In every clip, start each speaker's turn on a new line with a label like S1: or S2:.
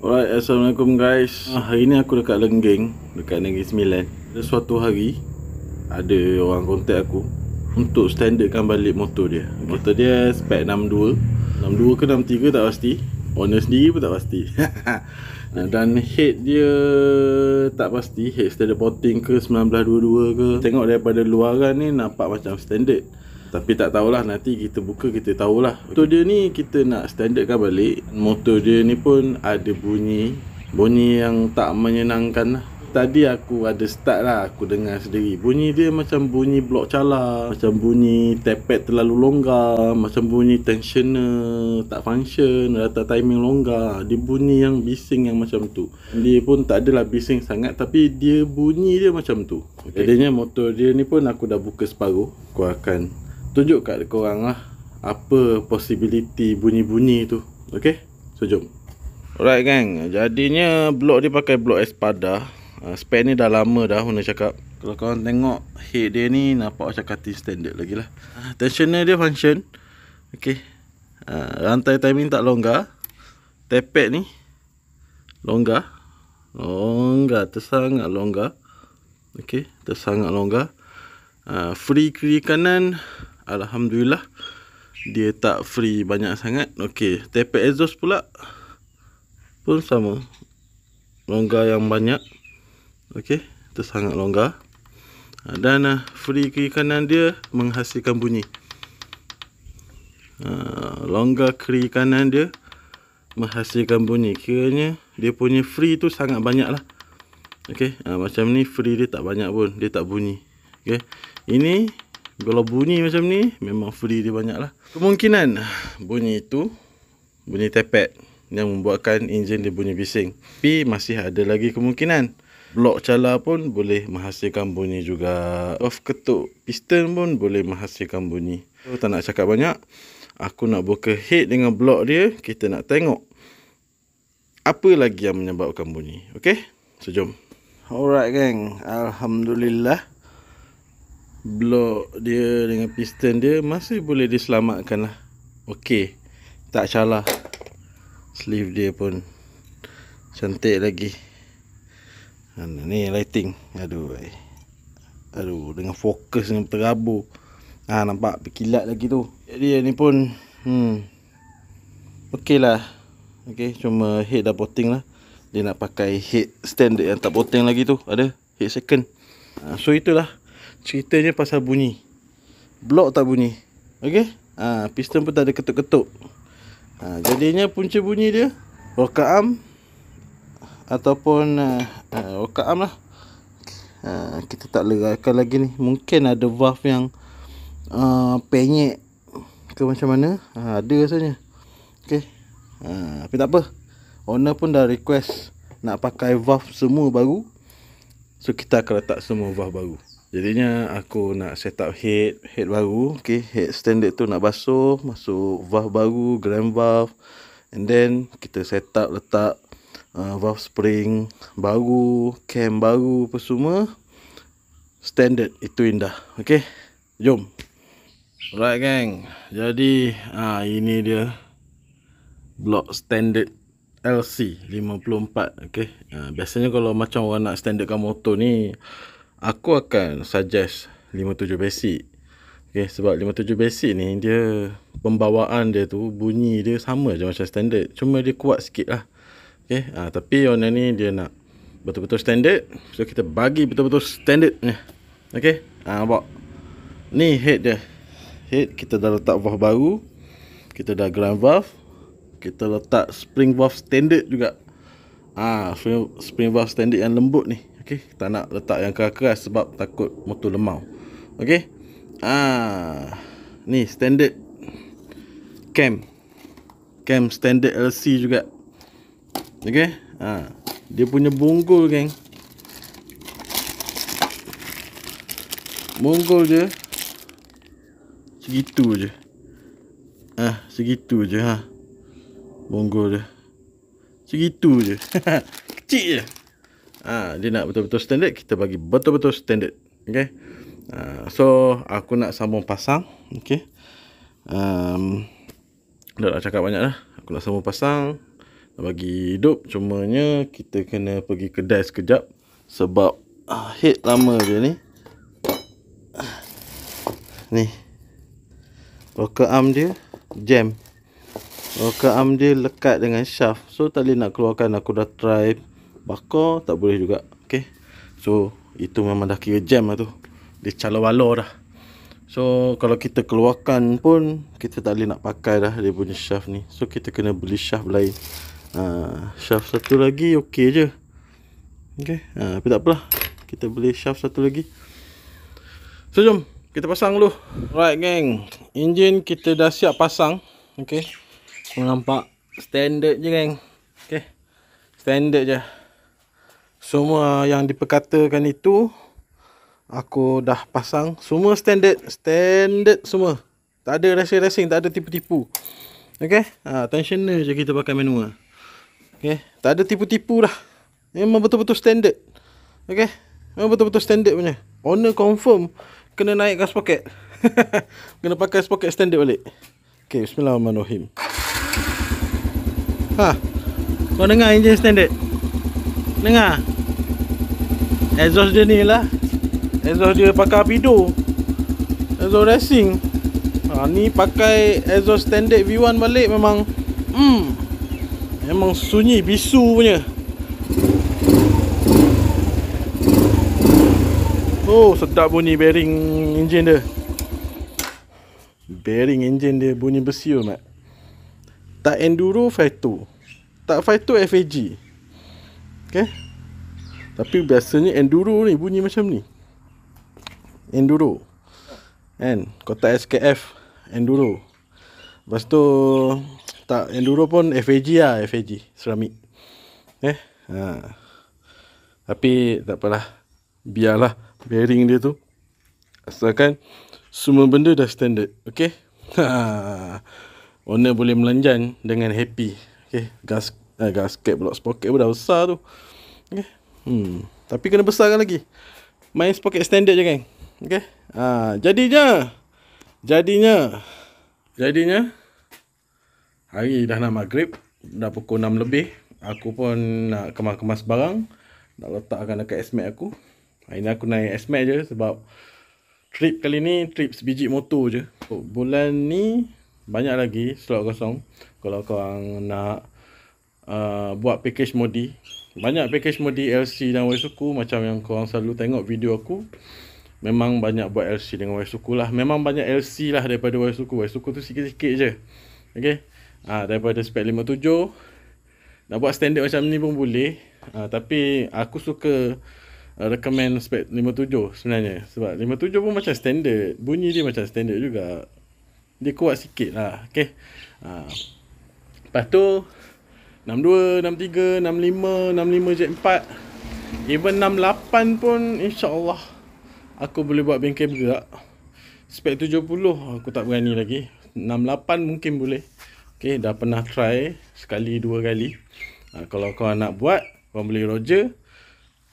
S1: Alright, Assalamualaikum guys ah, Hari ni aku dekat Lengging Dekat Negeri Sembilan Ada suatu hari Ada orang kontak aku Untuk standardkan balik motor dia okay. Motor dia spek 6.2 6.2 ke 6.3 tak pasti Owner sendiri pun tak pasti ah, Dan head dia Tak pasti Head standard porting ke 19.22 ke Tengok daripada luaran ni Nampak macam standard tapi tak tahulah nanti kita buka kita tahulah Motor dia ni kita nak standardkan balik Motor dia ni pun ada bunyi Bunyi yang tak menyenangkan lah Tadi aku ada start lah aku dengar sendiri Bunyi dia macam bunyi blok calar Macam bunyi tepet terlalu longgar Macam bunyi tensioner tak function Rata timing longgar Dia bunyi yang bising yang macam tu Dia pun tak adalah bising sangat Tapi dia bunyi dia macam tu okay. Jadinya motor dia ni pun aku dah buka separuh Aku akan tunjuk kat korang lah apa possibility bunyi-bunyi tu okey so jom alright gang jadinya blok dia pakai blok espada uh, span ni dah lama dah guna cakap kalau korang tengok head dia ni nampak macam cutting standard lagi lah uh, tensioner dia function okey uh, rantai timing tak longgar tepek ni longgar longgar tersangat longgar okey tersangat longgar uh, free kiri kanan Alhamdulillah Dia tak free banyak sangat Okey, tapet exhaust pula Pun sama Longgar yang banyak Okey, itu sangat longgar ha, Dan ah, free kiri kanan dia Menghasilkan bunyi uh, Longgar kiri kanan dia Menghasilkan bunyi Kiranya dia punya free tu sangat banyak lah Okey, uh, macam ni free dia tak banyak pun Dia tak bunyi Okey, ini kalau bunyi macam ni, memang free dia banyak lah. Kemungkinan bunyi itu, bunyi tepek yang membuatkan enjin dia bunyi bising. Tapi masih ada lagi kemungkinan. Blok cala pun boleh menghasilkan bunyi juga. of ketuk piston pun boleh menghasilkan bunyi. Aku tak nak cakap banyak. Aku nak buka head dengan blok dia. Kita nak tengok apa lagi yang menyebabkan bunyi. Okey So, jom. Alright, gang. Alhamdulillah blok dia dengan piston dia masih boleh diselamatkan lah okey tak salah sleeve dia pun cantik lagi dan ni lighting aduh eh. aduh dengan fokus yang terabur ha, nampak berkilat lagi tu jadi ni pun hmm okay lah okey cuma head dah poting lah dia nak pakai head standard yang tak poting lagi tu ada head second ha, so itulah Ceritanya pasal bunyi Blok tak bunyi Okey ha, Piston pun tak ada ketuk-ketuk ha, Jadinya punca bunyi dia Rokat arm Ataupun uh, ha, uh, ha, arm lah uh, Kita tak leraikan lagi ni Mungkin ada valve yang uh, Penyek Ke macam mana ha, Ada rasanya Okey uh, Tapi tak apa Owner pun dah request Nak pakai valve semua baru So kita akan letak semua valve baru Jadinya aku nak set up head, head baru. Okay, head standard tu nak basuh, masuk valve baru, gram valve. And then kita set up letak uh, valve spring baru, cam baru apa semua. Standard itu indah. Okay, jom. Alright gang, jadi ah uh, ini dia block standard LC 54. Okay, uh, biasanya kalau macam orang nak standardkan motor ni, aku akan suggest 57 basic okay, sebab 57 basic ni dia pembawaan dia tu bunyi dia sama je macam standard cuma dia kuat sikit lah okay, ha, ah, tapi yang ni dia nak betul-betul standard so kita bagi betul-betul standard ni ah ha, nampak ni head dia head kita dah letak valve baru kita dah ground valve kita letak spring valve standard juga Ah, ha, spring valve standard yang lembut ni okey tak nak letak yang keras-keras sebab takut motor lemau okey ah ni standard cam cam standard LC juga okey ah dia punya bonggol geng bonggol dia segitu je ah segitu je ha bonggol dia segitu je kecil je ha, dia nak betul-betul standard kita bagi betul-betul standard okay? ha, ah, so aku nak sambung pasang okay? um dah nak lah cakap banyak dah aku nak sambung pasang nak bagi hidup cumanya kita kena pergi kedai sekejap sebab uh, ah, head lama dia ni ni rocker arm dia jam rocker arm dia lekat dengan shaft so tak boleh nak keluarkan aku dah try bakar tak boleh juga okey so itu memang dah kira jam lah tu dia calo-walo dah so kalau kita keluarkan pun kita tak boleh nak pakai dah dia punya shaft ni so kita kena beli shaft lain uh, shaft satu lagi okey je okey uh, ah, tapi tak apalah kita beli shaft satu lagi so jom kita pasang dulu right geng enjin kita dah siap pasang okey nampak standard je geng okey standard je semua yang diperkatakan itu Aku dah pasang Semua standard Standard semua Tak ada racing-racing Tak ada tipu-tipu Okay ha, Tensioner je kita pakai manual Okay Tak ada tipu-tipu dah Memang betul-betul standard Okay Memang betul-betul standard punya Owner confirm Kena naikkan sepoket Kena pakai sepoket standard balik Okay Bismillahirrahmanirrahim Ha Kau dengar engine standard Dengar exhaust dia ni lah exhaust dia pakai Apido exhaust racing ha, ni pakai exhaust standard V1 balik memang hmm, memang sunyi bisu punya oh sedap bunyi bearing engine dia bearing engine dia bunyi besi oh, mat. tak enduro fight 2 tak fight 2 FAG okay tapi biasanya enduro ni bunyi macam ni. Enduro. Kan? Kota SKF. Enduro. Lepas tu, tak, enduro pun FAG lah. FAG. seramik, Eh? Ha. Tapi tak apalah. Biarlah bearing dia tu. Asalkan semua benda dah standard. Okay? Ha. Owner boleh melanjan dengan happy. Okay? Gas, eh, gasket pula sprocket pun dah besar tu. Okay? Hmm. Tapi kena besarkan lagi. Main pocket standard je kan. Okey. Ha, jadinya. Jadinya. Jadinya. Hari dah nak maghrib. Dah pukul 6 lebih. Aku pun nak kemas-kemas barang. Nak letakkan dekat SMAC aku. Hari ni aku naik SMAC je sebab trip kali ni trip sebiji motor je. Bulan ni banyak lagi slot kosong. Kalau korang nak uh, buat package modi banyak semua di LC dan Waisuku macam yang korang selalu tengok video aku memang banyak buat LC dengan Waisuku lah memang banyak LC lah daripada Waisuku Waisuku tu sikit-sikit je okey ha, daripada spek 57 nak buat standard macam ni pun boleh ha, tapi aku suka uh, recommend spec 57 sebenarnya sebab 57 pun macam standard bunyi dia macam standard juga dia kuat sikit lah okey ha. lepas tu Z4 Even 68 pun InsyaAllah Aku boleh buat bengkel juga Spek 70 Aku tak berani lagi 68 mungkin boleh Okay dah pernah try Sekali dua kali ha, Kalau kau nak buat Kau boleh roger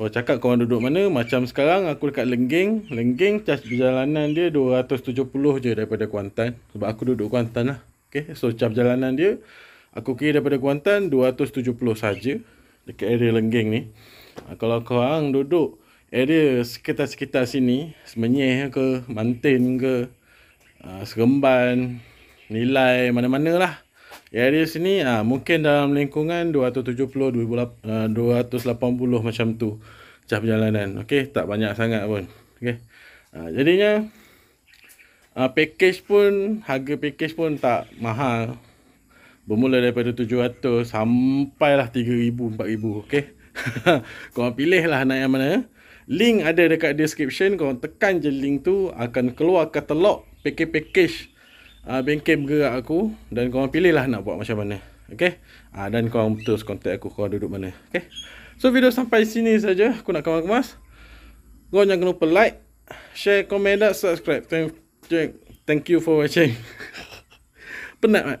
S1: Kau cakap kau duduk mana Macam sekarang aku dekat Lengging Lengging cas perjalanan dia 270 je daripada Kuantan Sebab aku duduk Kuantan lah Okay so cas perjalanan dia Aku kira daripada Kuantan 270 saja dekat area Lengging ni. Ah, kalau korang duduk area sekitar-sekitar sini, Semenyih ke, Mantin ke, ah, Seremban, Nilai, mana-mana lah. Area sini ah, mungkin dalam lingkungan 270, 280 macam tu. Cah perjalanan. Okay, tak banyak sangat pun. Okay. Jadinya, package pun, harga package pun tak mahal. Bermula daripada 700 sampailah tiga ribu empat ribu, Okay. korang pilih lah nak yang mana. Eh? Link ada dekat description. Korang tekan je link tu. Akan keluar katalog package-package uh, bengkel bergerak aku. Dan korang pilih lah nak buat macam mana. Okay. Uh, ah, dan korang terus contact aku. Korang duduk mana. Okay. So video sampai sini saja. Aku nak kemas-kemas. Korang jangan lupa like. Share, komen dan subscribe. Thank, you for watching. Penat, Mat.